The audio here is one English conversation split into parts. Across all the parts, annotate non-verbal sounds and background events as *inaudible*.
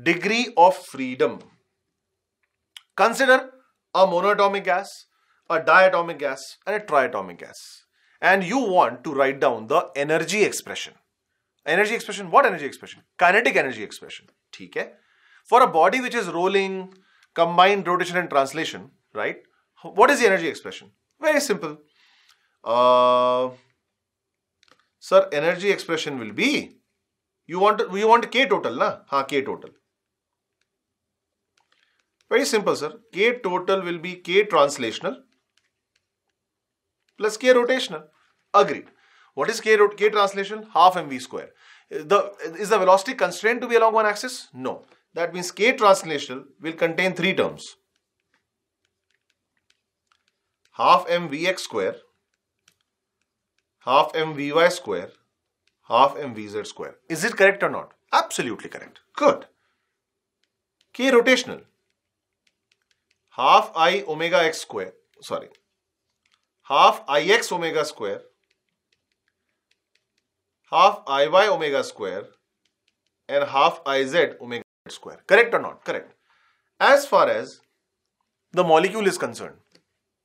degree of freedom. Consider a monatomic gas, a diatomic gas, and a triatomic gas. And you want to write down the energy expression. Energy expression, what energy expression? Kinetic energy expression. Okay. For a body which is rolling, combined rotation and translation, right? What is the energy expression? Very simple. Uh, sir, energy expression will be you want you want K total, na? Ha, K total. Very simple, sir. K total will be K translational plus K rotational. Agreed. What is K, translational? K Half mv square. The, is the velocity constrained to be along one axis? No. That means K translational will contain three terms. Half mvx square, half mvy square, half mvz square. Is it correct or not? Absolutely correct. Good. K rotational half i omega x square, sorry, half i x omega square, half i y omega square and half i z omega square. Correct or not? Correct. As far as the molecule is concerned,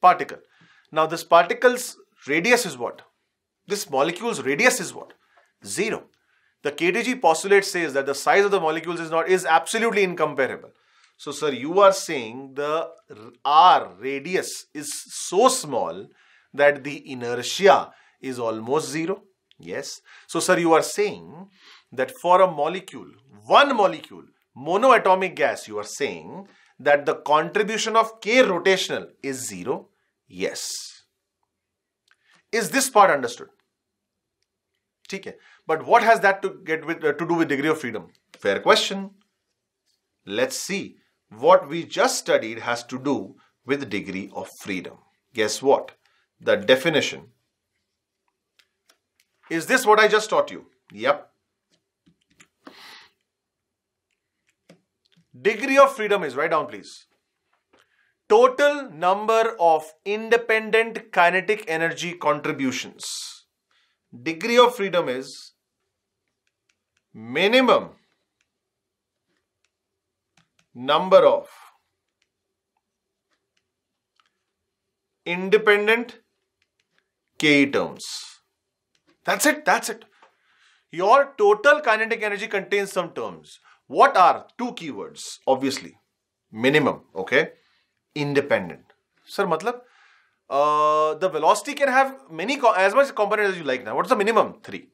particle. Now this particle's radius is what? This molecule's radius is what? Zero. The KTG postulate says that the size of the molecules is not is absolutely incomparable. So, sir, you are saying the R radius is so small that the inertia is almost zero. Yes. So, sir, you are saying that for a molecule, one molecule, monoatomic gas, you are saying that the contribution of K rotational is zero. Yes. Is this part understood? ठीक है but what has that to to do with degree of freedom? Fair question. Let's see what we just studied has to do with degree of freedom. Guess what? The definition. Is this what I just taught you? Yep. Degree of freedom is, write down please. Total number of independent kinetic energy contributions. Degree of freedom is minimum number of independent K terms. That's it, that's it. Your total kinetic energy contains some terms. What are two keywords? Obviously, minimum, okay? Independent. Sir, matlab, uh, the velocity can have many as much components as you like now. What's the minimum? Three.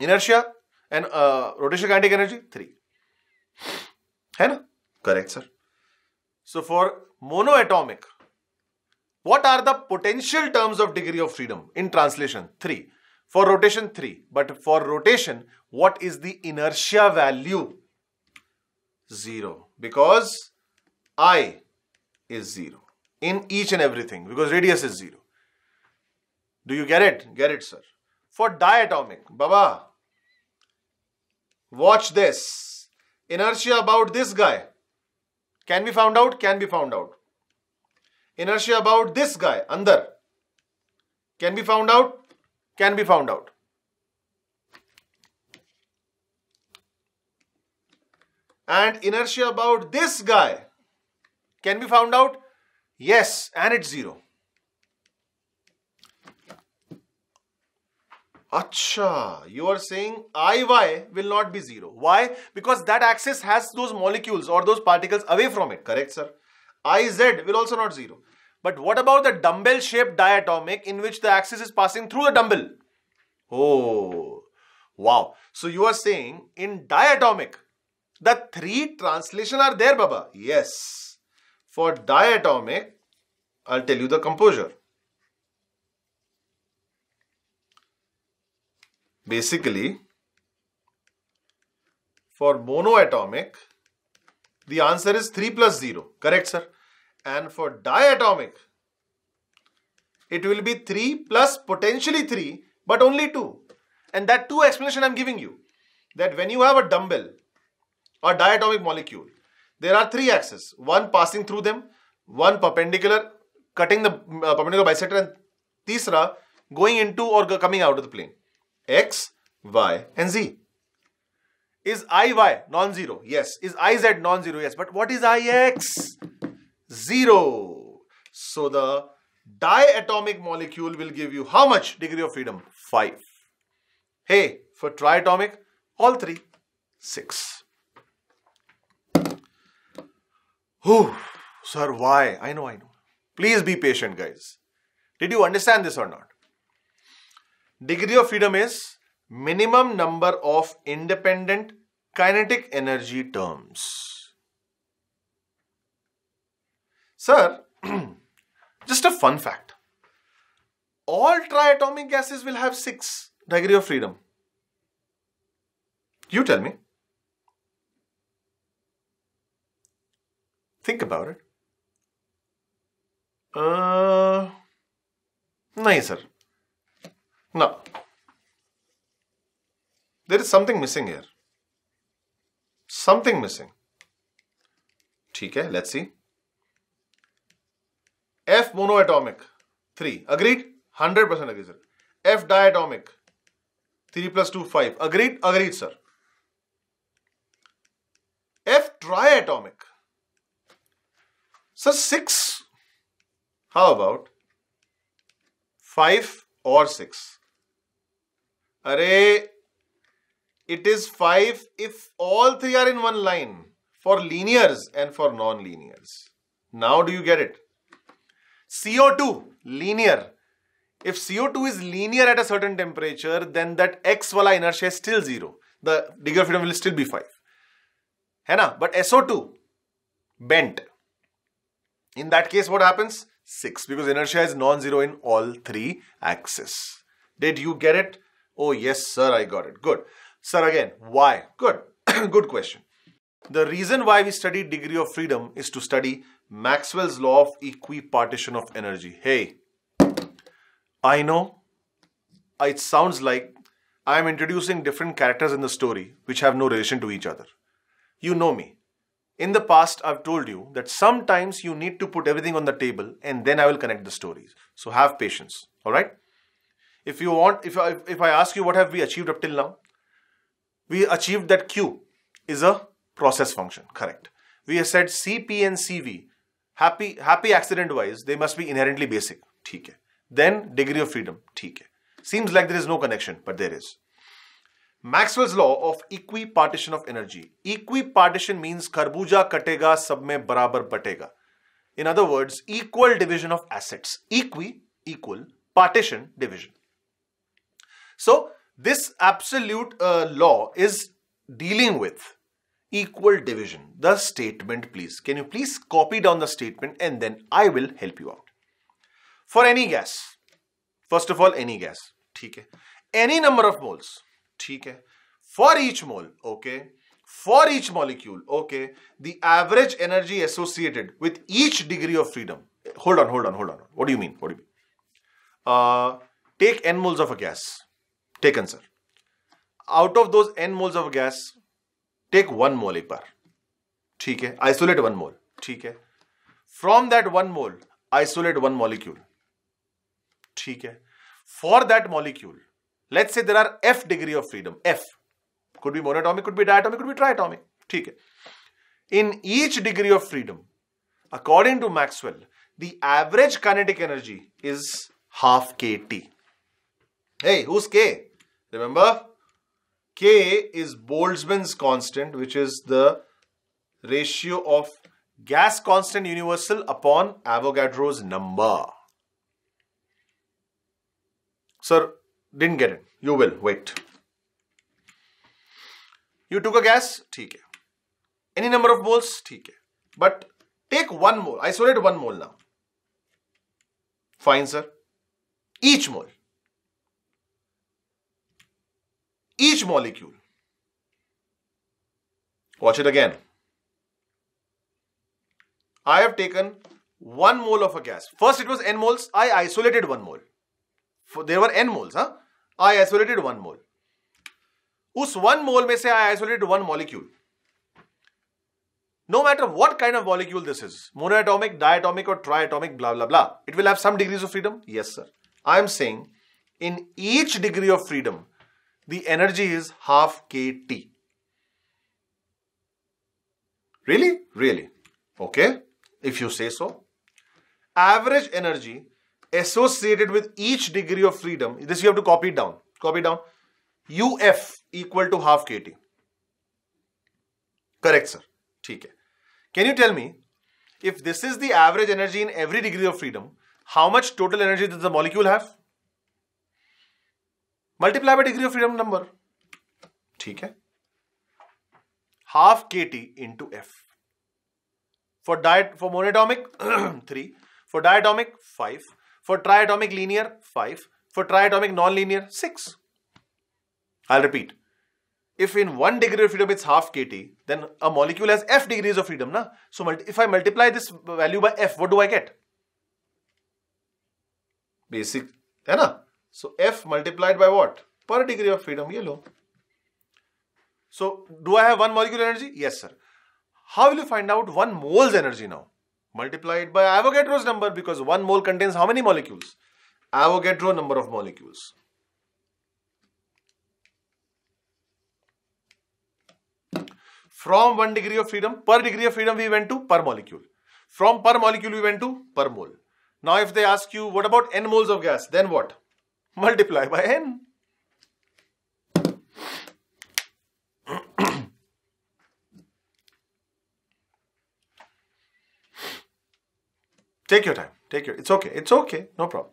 Inertia and uh, rotational kinetic energy? Three. है ना correct sir so what are the potential terms of degree of freedom in translation 3 for rotation 3 but for rotation what is the inertia value 0 because i is 0 in each and everything because radius is 0 do you get it get it sir for diatomic baba watch this Inertia about this guy can be found out, can be found out. Inertia about this guy, Andar, can be found out, can be found out. And inertia about this guy can be found out, yes, and it's zero. Acha, you are saying Iy will not be 0. Why? Because that axis has those molecules or those particles away from it. Correct, sir? Iz will also not 0. But what about the dumbbell shaped diatomic in which the axis is passing through the dumbbell? Oh, wow. So you are saying in diatomic, the three translation are there, Baba. Yes. For diatomic, I'll tell you the composure. Basically, for monoatomic, the answer is 3 plus 0. Correct, sir? And for diatomic, it will be 3 plus potentially 3, but only 2. And that 2 explanation I'm giving you, that when you have a dumbbell or diatomic molecule, there are three axes, one passing through them, one perpendicular, cutting the uh, perpendicular bisector and tisra going into or coming out of the plane. X, Y and Z. Is IY non-zero? Yes. Is IZ non-zero? Yes. But what is IX? Zero. So the diatomic molecule will give you how much degree of freedom? 5. Hey, for triatomic, all three, 6. Whew, sir, why? I know, I know. Please be patient, guys. Did you understand this or not? Degree of freedom is minimum number of independent kinetic energy terms. Sir, *clears throat* just a fun fact. All triatomic gases will have 6 degree of freedom. You tell me. Think about it. Uh, no, sir. Now, there is something missing here. Something missing. ठीक है let's see F monoatomic three agreed hundred percent agree sir F diatomic three plus two five agreed agreed sir F triatomic sir six how about five और six Array, it is 5 if all three are in one line for linears and for non-linears. Now do you get it? CO2, linear. If CO2 is linear at a certain temperature, then that x wala inertia is still 0. The degree of freedom will still be 5. है but SO2 bent in that case what happens 6 because inertia is non-zero in all three axes did you get it Oh, yes, sir, I got it. Good. Sir, again, why? Good. *clears throat* Good question. The reason why we study degree of freedom is to study Maxwell's law of equipartition of energy. Hey, I know it sounds like I am introducing different characters in the story which have no relation to each other. You know me. In the past, I've told you that sometimes you need to put everything on the table and then I will connect the stories. So have patience, alright? if you want, if I, if I ask you what have we achieved up till now, we achieved that Q is a process function, correct. We have said CP and CV, happy, happy accident wise, they must be inherently basic, theek hai. Then degree of freedom, theek hai. Seems like there is no connection, but there is. Maxwell's law of equipartition of energy. Equipartition means karbuja katega sab mein barabar batega. In other words, equal division of assets. Equi, equal, partition, division. So this absolute uh, law is dealing with equal division. The statement please. Can you please copy down the statement and then I will help you out. For any gas, first of all any gas, okay, Any number of moles, okay. For each mole, okay. For each molecule, okay. The average energy associated with each degree of freedom. Hold on, hold on, hold on. What do you mean? What do you mean? Uh, take n moles of a gas, taken sir out of those n moles of gas take one mole per. Bar isolate one mole Okay. from that one mole isolate one molecule Okay. for that molecule let's say there are f degree of freedom f could be monatomic could be diatomic could be triatomic Okay. in each degree of freedom according to maxwell the average kinetic energy is half kt hey who's k Remember, K is Boltzmann's constant, which is the ratio of gas constant universal upon Avogadro's number. Sir, didn't get it. You will. Wait. You took a gas? okay. Any number of moles? okay. But take one mole. Isolate one mole now. Fine, sir. Each mole. each molecule. Watch it again. I have taken 1 mole of a gas. First it was n moles. I isolated 1 mole. For, there were n moles. Huh? I isolated 1 mole. Us 1 mole I isolated 1 molecule. No matter what kind of molecule this is, monoatomic, diatomic or triatomic, blah, blah, blah. It will have some degrees of freedom? Yes, sir. I am saying in each degree of freedom, the energy is half kT. Really? Really. Okay, if you say so. Average energy associated with each degree of freedom, this you have to copy down. Copy down. UF equal to half kT. Correct, sir. Okay. Can you tell me if this is the average energy in every degree of freedom, how much total energy does the molecule have? Multiply by degree of freedom number ठीक है half K T into F for डायट for monatomic three for diatomic five for triatomic linear five for triatomic non linear six I'll repeat. If in one degree of freedom it's half kT, then a molecule has f degrees of freedom. Na? So if I multiply this value by f, what do I get? Basic, hai na? So F multiplied by what? Per degree of freedom, yellow. So do I have one molecular energy? Yes, sir. How will you find out one mole's energy now? Multiplied by Avogadro's number because one mole contains how many molecules? Avogadro number of molecules. From one degree of freedom, per degree of freedom we went to per molecule. From per molecule we went to per mole. Now if they ask you what about n moles of gas, then what? multiply by n. take your time take your it's okay it's okay no problem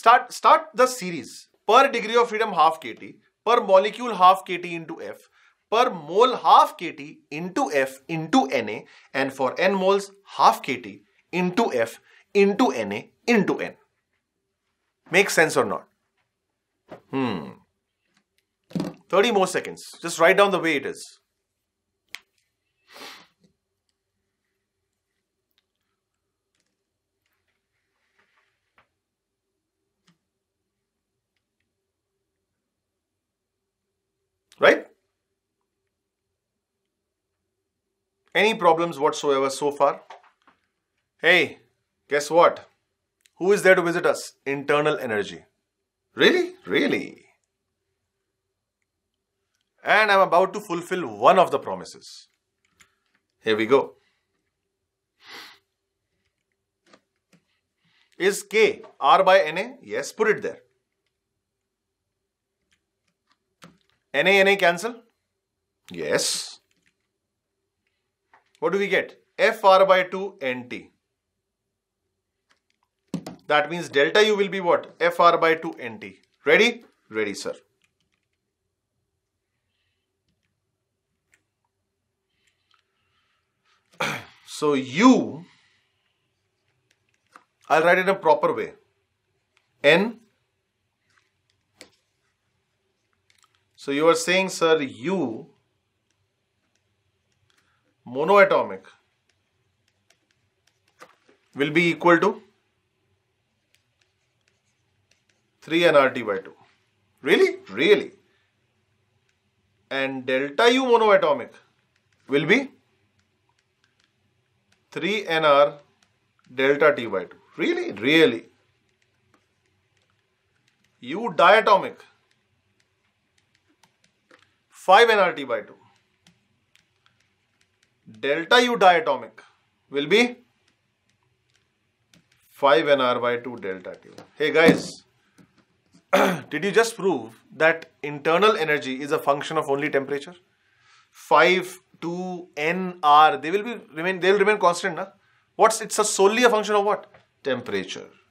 start start the series per degree of freedom half kt per molecule half kt into f per mole half kt into f into na and for n moles half kt into f into na into n Makes sense or not? Hmm. 30 more seconds. Just write down the way it is. Right? Any problems whatsoever so far? Hey, guess what? Who is there to visit us? Internal energy. Really? Really? And I'm about to fulfill one of the promises. Here we go. Is K R by NA? Yes, put it there. NA, NA cancel? Yes. What do we get? FR by 2 NT. That means delta U will be what? FR by 2 NT. Ready? Ready, sir. *clears throat* so U, I'll write it in a proper way. N. So you are saying, sir, U monoatomic will be equal to 3nRT by 2. Really? Really. And delta U monoatomic will be 3nr delta T by 2. Really? Really. U diatomic 5nRT by 2. Delta U diatomic will be 5nr by 2 delta T. Hey guys. *clears throat* did you just prove that internal energy is a function of only temperature? 5, 2, n, r, they will be remain, they will remain constant. Na? What's it's a solely a function of what? Temperature.